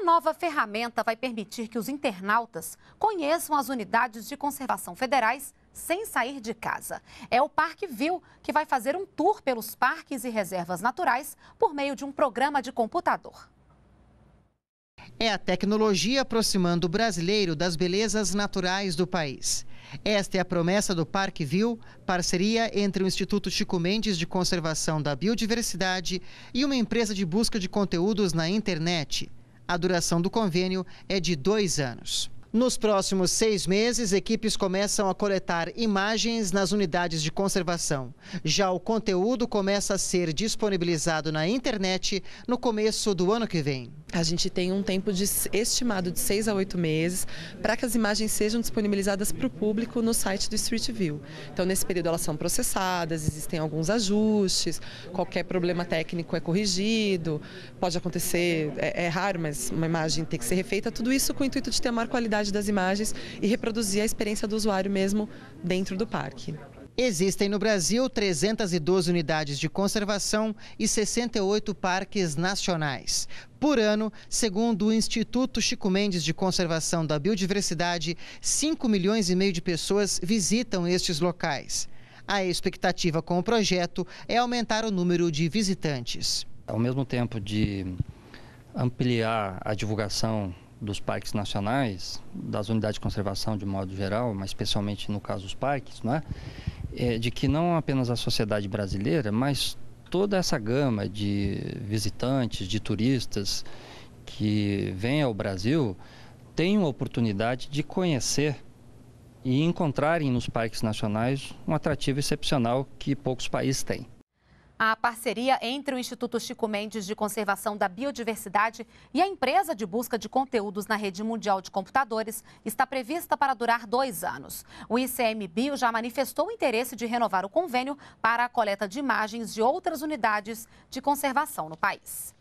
Uma nova ferramenta vai permitir que os internautas conheçam as unidades de conservação federais sem sair de casa. É o Parque View que vai fazer um tour pelos parques e reservas naturais por meio de um programa de computador. É a tecnologia aproximando o brasileiro das belezas naturais do país. Esta é a promessa do Parque View, parceria entre o Instituto Chico Mendes de Conservação da Biodiversidade e uma empresa de busca de conteúdos na internet. A duração do convênio é de dois anos. Nos próximos seis meses, equipes começam a coletar imagens nas unidades de conservação. Já o conteúdo começa a ser disponibilizado na internet no começo do ano que vem. A gente tem um tempo de, estimado de seis a oito meses para que as imagens sejam disponibilizadas para o público no site do Street View. Então, nesse período, elas são processadas, existem alguns ajustes, qualquer problema técnico é corrigido, pode acontecer, é, é raro, mas uma imagem tem que ser refeita. Tudo isso com o intuito de ter a maior qualidade das imagens e reproduzir a experiência do usuário mesmo dentro do parque. Existem no Brasil 312 unidades de conservação e 68 parques nacionais. Por ano, segundo o Instituto Chico Mendes de Conservação da Biodiversidade, 5 milhões e meio de pessoas visitam estes locais. A expectativa com o projeto é aumentar o número de visitantes. Ao mesmo tempo de ampliar a divulgação dos parques nacionais, das unidades de conservação de modo geral, mas especialmente no caso dos parques, não é? é, de que não apenas a sociedade brasileira, mas toda essa gama de visitantes, de turistas que vêm ao Brasil, tem oportunidade de conhecer e encontrarem nos parques nacionais um atrativo excepcional que poucos países têm. A parceria entre o Instituto Chico Mendes de Conservação da Biodiversidade e a empresa de busca de conteúdos na rede mundial de computadores está prevista para durar dois anos. O ICMBio já manifestou o interesse de renovar o convênio para a coleta de imagens de outras unidades de conservação no país.